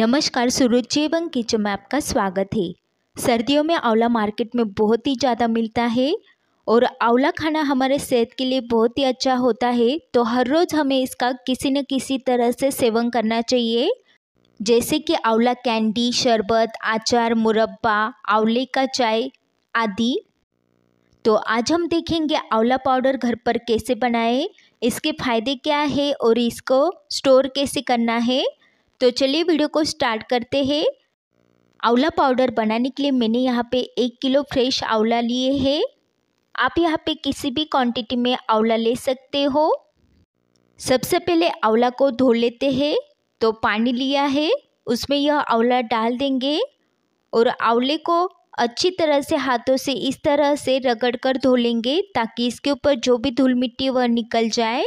नमस्कार सूरज एवं किचन में आपका स्वागत है सर्दियों में आंवला मार्केट में बहुत ही ज़्यादा मिलता है और आंवला खाना हमारे सेहत के लिए बहुत ही अच्छा होता है तो हर रोज़ हमें इसका किसी न किसी तरह से सेवन करना चाहिए जैसे कि आंवला कैंडी शरबत आचार मुरब्बा आंवले का चाय आदि तो आज हम देखेंगे आंवला पाउडर घर पर कैसे बनाएं इसके फ़ायदे क्या है और इसको स्टोर कैसे करना है तो चलिए वीडियो को स्टार्ट करते हैं आंवला पाउडर बनाने के लिए मैंने यहाँ पे एक किलो फ्रेश आंवला लिए है आप यहाँ पे किसी भी क्वांटिटी में आंवला ले सकते हो सबसे पहले आंवला को धो लेते हैं तो पानी लिया है उसमें यह आंवला डाल देंगे और आंवले को अच्छी तरह से हाथों से इस तरह से रगड़ कर धो लेंगे ताकि इसके ऊपर जो भी धूल मिट्टी वह निकल जाए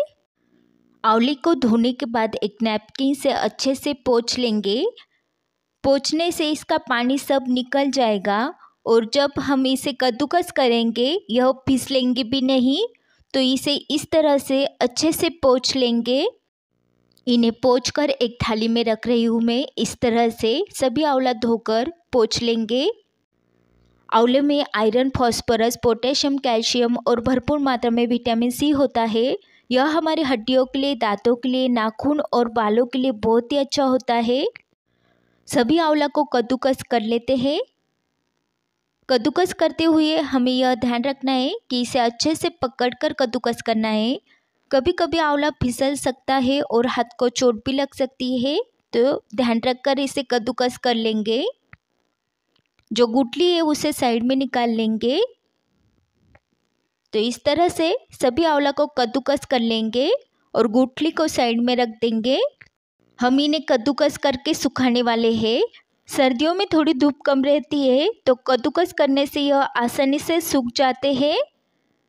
आंवली को धोने के बाद एक नैपकिन से अच्छे से पोछ लेंगे पोछने से इसका पानी सब निकल जाएगा और जब हम इसे कद्दूकस करेंगे यह पीस लेंगे भी नहीं तो इसे इस तरह से अच्छे से पोछ लेंगे इन्हें पोछ कर एक थाली में रख रही हूँ मैं इस तरह से सभी आंवला धोकर पोछ लेंगे आंवले में आयरन फॉस्फोरस पोटेशियम कैल्शियम और भरपूर मात्रा में विटामिन सी होता है यह हमारी हड्डियों के लिए दांतों के लिए नाखून और बालों के लिए बहुत ही अच्छा होता है सभी आंवला को कद्दूकस कर लेते हैं कद्दूकस करते हुए हमें यह ध्यान रखना है कि इसे अच्छे से पकड़ कर कद्दूकस करना है कभी कभी आंवला फिसल सकता है और हाथ को चोट भी लग सकती है तो ध्यान रख कर इसे कद्दूकस कर लेंगे जो गुटली है उसे साइड में निकाल लेंगे तो इस तरह से सभी आंवला को कद्दूकस कर लेंगे और गुठली को साइड में रख देंगे हम इन्हें कद्दूकस करके सुखाने वाले हैं सर्दियों में थोड़ी धूप कम रहती है तो कद्दूकस करने से यह आसानी से सूख जाते हैं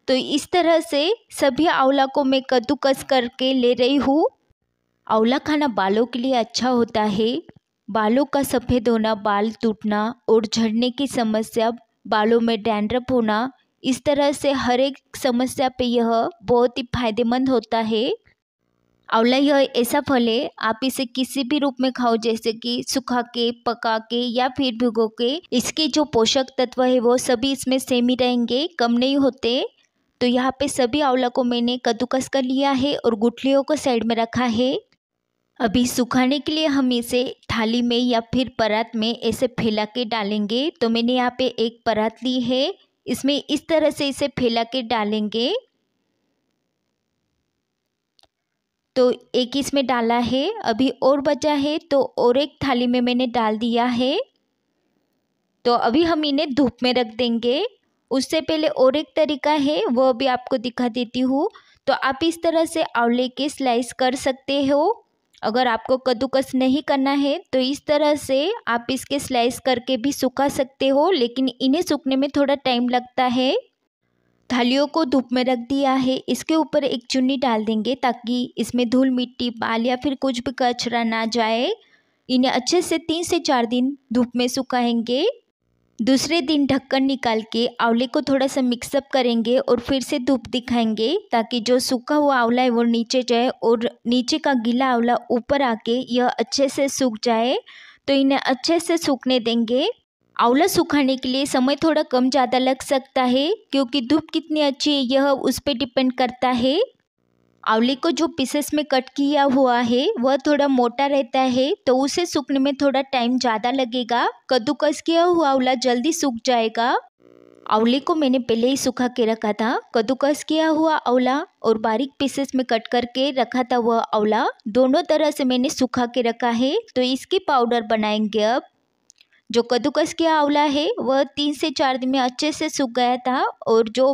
तो इस तरह से सभी आंवला को मैं कद्दूकस करके ले रही हूँ आंवला खाना बालों के लिए अच्छा होता है बालों का सफ़ेद होना बाल टूटना और झड़ने की समस्या बालों में डैंड्रप होना इस तरह से हर एक समस्या पे यह बहुत ही फायदेमंद होता है आंवला यह ऐसा फल है आप इसे किसी भी रूप में खाओ जैसे कि सुखा के पका के या फिर भिगो के इसके जो पोषक तत्व है वो सभी इसमें सेम ही रहेंगे कम नहीं होते तो यहाँ पे सभी आंवला को मैंने कद्दूकस कर लिया है और गुठलियों को साइड में रखा है अभी सुखाने के लिए हम इसे थाली में या फिर परात में ऐसे फैला के डालेंगे तो मैंने यहाँ पे एक परात ली है इसमें इस तरह से इसे फैला के डालेंगे तो एक इसमें डाला है अभी और बचा है तो और एक थाली में मैंने डाल दिया है तो अभी हम इन्हें धूप में रख देंगे उससे पहले और एक तरीका है वो भी आपको दिखा देती हूँ तो आप इस तरह से आंवले के स्लाइस कर सकते हो अगर आपको कद्दूकस नहीं करना है तो इस तरह से आप इसके स्लाइस करके भी सुखा सकते हो लेकिन इन्हें सूखने में थोड़ा टाइम लगता है थालियों को धूप में रख दिया है इसके ऊपर एक चुन्नी डाल देंगे ताकि इसमें धूल मिट्टी बाल या फिर कुछ भी कचरा ना जाए इन्हें अच्छे से तीन से चार दिन धूप में सुखाएंगे दूसरे दिन ढक्कन निकाल के आंवले को थोड़ा सा मिक्सअप करेंगे और फिर से धूप दिखाएंगे ताकि जो सूखा हुआ आंवला है वो नीचे जाए और नीचे का गीला आंवला ऊपर आके यह अच्छे से सूख जाए तो इन्हें अच्छे से सूखने देंगे आंवला सुखाने के लिए समय थोड़ा कम ज़्यादा लग सकता है क्योंकि धूप कितनी अच्छी है यह उस पर डिपेंड करता है आंवले को जो पीसेस में कट किया हुआ है वह थोड़ा मोटा रहता है तो उसे सूखने में थोड़ा टाइम ज़्यादा लगेगा कद्दूकस किया हुआ आंवला जल्दी सूख जाएगा आंवले को मैंने पहले ही सूखा के रखा था कद्दूकस किया हुआ आंवला और बारीक पीसेस में कट करके रखा था वह आंवला दोनों तरह से मैंने सूखा के रखा है तो इसकी पाउडर बनाएंगे अब जो कद्दूकस किया आंवला है वह तीन से चार दिन में अच्छे से सूख गया था और जो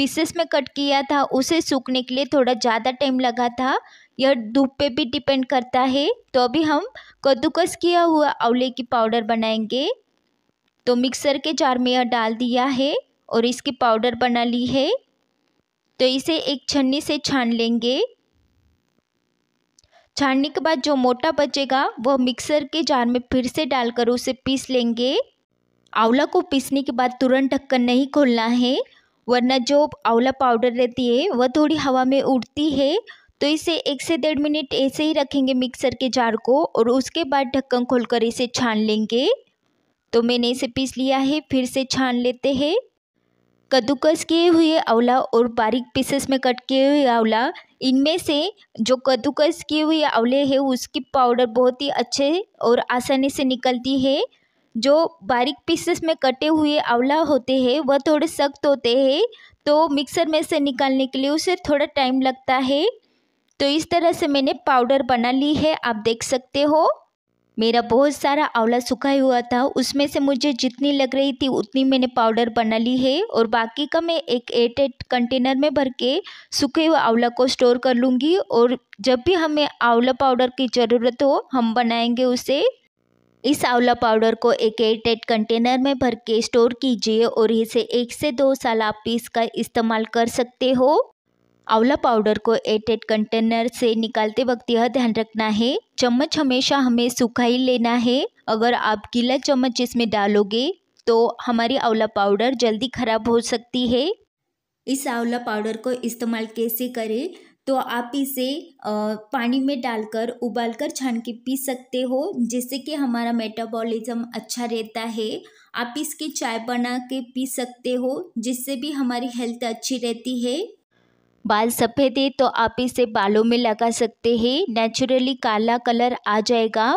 पीसेस में कट किया था उसे सूखने के लिए थोड़ा ज़्यादा टाइम लगा था यह धूप पे भी डिपेंड करता है तो अभी हम कद्दूकस किया हुआ आंवले की पाउडर बनाएंगे तो मिक्सर के जार में यह डाल दिया है और इसकी पाउडर बना ली है तो इसे एक छन्नी से छान लेंगे छानने के बाद जो मोटा बचेगा वह मिक्सर के जार में फिर से डालकर उसे पीस लेंगे आंवला को पीसने के बाद तुरंत ढक्कन नहीं खोलना है वरना जो आंवला पाउडर रहती है वह थोड़ी हवा में उड़ती है तो इसे एक से डेढ़ मिनट ऐसे ही रखेंगे मिक्सर के जार को और उसके बाद ढक्कन खोलकर इसे छान लेंगे तो मैंने इसे पीस लिया है फिर से छान लेते हैं कद्दूकस किए हुए आंवला और बारीक पीसेस में कट किए हुए आंवला इनमें से जो कद्दूकस किए हुए आंवले हैं उसकी पाउडर बहुत ही अच्छे और आसानी से निकलती है जो बारीक पीसेस में कटे हुए आंवला होते हैं वह थोड़े सख्त होते हैं तो मिक्सर में से निकालने के लिए उसे थोड़ा टाइम लगता है तो इस तरह से मैंने पाउडर बना ली है आप देख सकते हो मेरा बहुत सारा आंवला सूखा हुआ था उसमें से मुझे जितनी लग रही थी उतनी मैंने पाउडर बना ली है और बाकी का मैं एक एट एट कंटेनर में भर के सूखे हुए आंवला को स्टोर कर लूँगी और जब भी हमें आंवला पाउडर की ज़रूरत हो हम बनाएंगे उसे इस आंवला पाउडर को एक एयरटेट कंटेनर में भर के स्टोर कीजिए और इसे एक से दो साल आप का इस्तेमाल कर सकते हो आंवला पाउडर को एयरटेट कंटेनर से निकालते वक्त यह ध्यान रखना है चम्मच हमेशा हमें सूखा ही लेना है अगर आप गीला चम्मच इसमें डालोगे तो हमारी आंवला पाउडर जल्दी खराब हो सकती है इस आंवला पाउडर को इस्तेमाल कैसे करें तो आप इसे पानी में डालकर उबालकर छान के पी सकते हो जिससे कि हमारा मेटाबॉलिज्म अच्छा रहता है आप इसकी चाय बना के पी सकते हो जिससे भी हमारी हेल्थ अच्छी रहती है बाल सफ़ेद है तो आप इसे बालों में लगा सकते हैं नेचुरली काला कलर आ जाएगा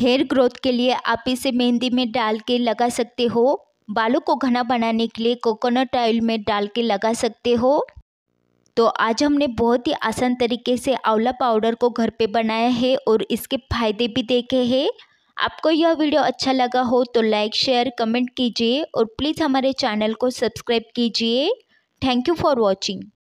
हेयर ग्रोथ के लिए आप इसे मेहंदी में डाल के लगा सकते हो बालों को घना बनाने के लिए कोकोनट ऑयल में डाल के लगा सकते हो तो आज हमने बहुत ही आसान तरीके से आंवला पाउडर को घर पे बनाया है और इसके फायदे भी देखे हैं आपको यह वीडियो अच्छा लगा हो तो लाइक शेयर कमेंट कीजिए और प्लीज़ हमारे चैनल को सब्सक्राइब कीजिए थैंक यू फॉर वॉचिंग